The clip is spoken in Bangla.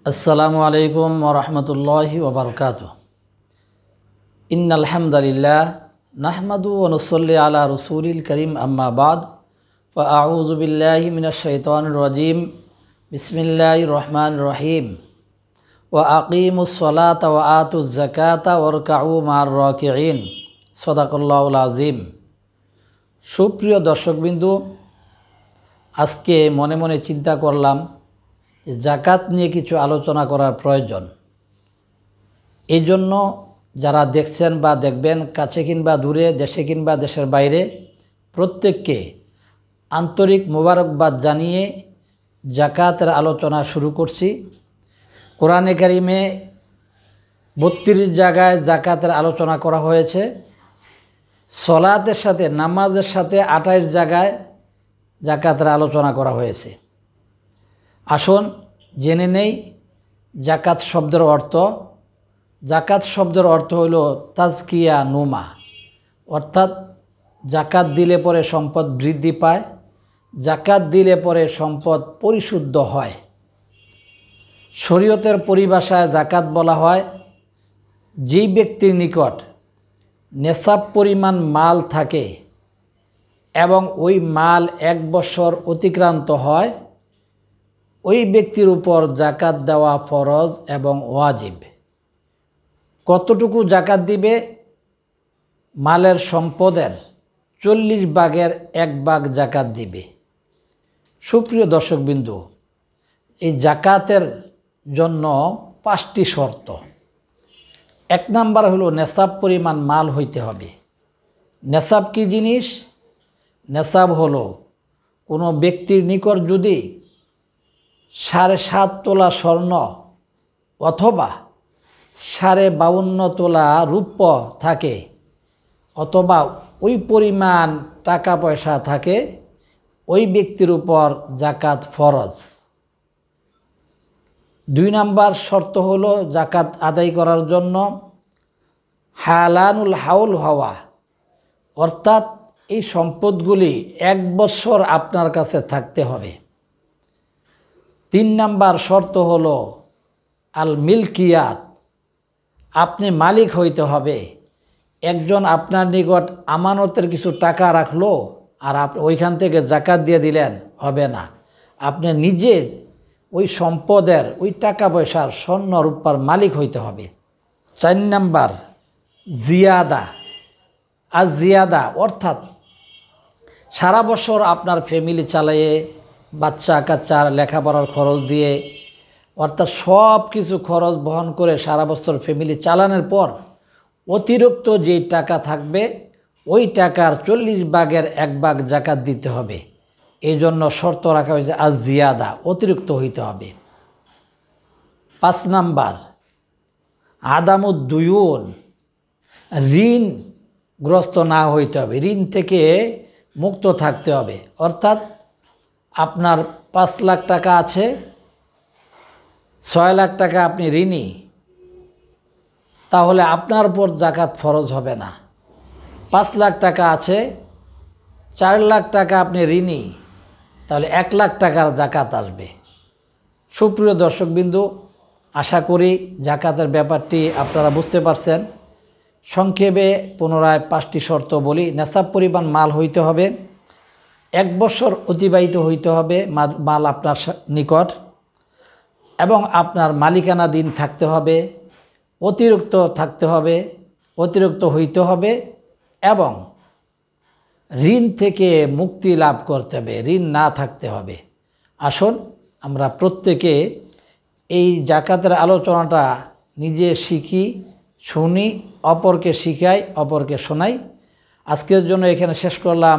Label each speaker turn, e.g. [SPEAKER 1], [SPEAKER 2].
[SPEAKER 1] السلام عليكم ورحمة الله وبركاته إن الحمد لله نحمد ونصلي على رسول الكريم أما بعد فأعوذ بالله من الشيطان الرجيم بسم الله الرحمن الرحيم وأقيموا الصلاة وآتوا الزكاة واركعوا مع الراكعين صدق الله العظيم সুপ্রিয় بندو أسكي موني موني چندا করলাম যে জাকাত নিয়ে কিছু আলোচনা করার প্রয়োজন এই জন্য যারা দেখছেন বা দেখবেন কাছে কিংবা দূরে দেশে কিংবা দেশের বাইরে প্রত্যেককে আন্তরিক মোবারকবাদ জানিয়ে জাকাতের আলোচনা শুরু করছি কোরআনে কারিমে বত্রিশ জায়গায় জাকাতের আলোচনা করা হয়েছে সলাতের সাথে নামাজের সাথে আটাইশ জায়গায় জাকাতের আলোচনা করা হয়েছে আসুন জেনে নেই জাকাত শব্দের অর্থ জাকাত শব্দের অর্থ হইল তাজকিয়া নুমা অর্থাৎ জাকাত দিলে পরে সম্পদ বৃদ্ধি পায় জাকাত দিলে পরে সম্পদ পরিশুদ্ধ হয় শরীয়তের পরিভাষায় জাকাত বলা হয় যেই ব্যক্তির নিকট নেশাব পরিমাণ মাল থাকে এবং ওই মাল এক বছর অতিক্রান্ত হয় ওই ব্যক্তির উপর জাকাত দেওয়া ফরজ এবং ওয়াজিব কতটুকু জাকাত দিবে মালের সম্পদের চল্লিশ বাঘের এক বাঘ জাকাত দিবে সুপ্রিয় দর্শকবিন্দু এই জাকাতের জন্য পাঁচটি শর্ত এক নাম্বার হলো নেশাব পরিমাণ মাল হইতে হবে নেশাব কি জিনিস নেশাব হলো কোনো ব্যক্তির নিকট যদি সাড়ে সাত তোলা স্বর্ণ অথবা সাড়ে বাউন্ন তোলা রূপ্য থাকে অথবা ওই পরিমাণ টাকা পয়সা থাকে ওই ব্যক্তির উপর জাকাত ফরজ দুই নাম্বার শর্ত হল জাকাত আদায় করার জন্য হালানুল হাউল হওয়া অর্থাৎ এই সম্পদগুলি এক বছর আপনার কাছে থাকতে হবে তিন নাম্বার শর্ত হল আল মিল্কিয়াত আপনি মালিক হইতে হবে একজন আপনার নিকট আমানতের কিছু টাকা রাখলো আর আপনি ওইখান থেকে জাকাত দিয়ে দিলেন হবে না আপনি নিজে ওই সম্পদের ওই টাকা পয়সার স্বর্ণ রূপার মালিক হইতে হবে চার নাম্বার জিয়াদা আর জিয়াদা অর্থাৎ সারা বছর আপনার ফ্যামিলি চালাইয়ে বাচ্চা কাচ্চার লেখাপড়ার খরচ দিয়ে অর্থাৎ সব কিছু খরচ বহন করে সারা বছর ফ্যামিলি চালানোর পর অতিরিক্ত যে টাকা থাকবে ওই টাকার চল্লিশ বাঘের এক বাগ জাকাত দিতে হবে এই জন্য শর্ত রাখা হয়েছে আজ জিয়াদা অতিরিক্ত হইতে হবে পাঁচ নাম্বার দুয়ুন ঋণ গ্রস্ত না হইতে হবে ঋণ থেকে মুক্ত থাকতে হবে অর্থাৎ আপনার পাঁচ লাখ টাকা আছে ছয় লাখ টাকা আপনি ঋণী তাহলে আপনার উপর জাকাত ফরজ হবে না পাঁচ লাখ টাকা আছে চার লাখ টাকা আপনি ঋণী তাহলে এক লাখ টাকার জাকাত আসবে সুপ্রিয় দর্শকবিন্দু আশা করি জাকাতের ব্যাপারটি আপনারা বুঝতে পারছেন সংক্ষেপে পুনরায় পাঁচটি শর্ত বলি নেশাব পরিমাণ মাল হইতে হবে এক বছর অতিবাহিত হইতে হবে মাল আপনার নিকট এবং আপনার মালিকানা দিন থাকতে হবে অতিরিক্ত থাকতে হবে অতিরিক্ত হইতে হবে এবং ঋণ থেকে মুক্তি লাভ করতে হবে ঋণ না থাকতে হবে আসুন আমরা প্রত্যেকে এই জাকাতের আলোচনাটা নিজে শিখি শুনি অপরকে শিখাই অপরকে শোনাই আজকের জন্য এখানে শেষ করলাম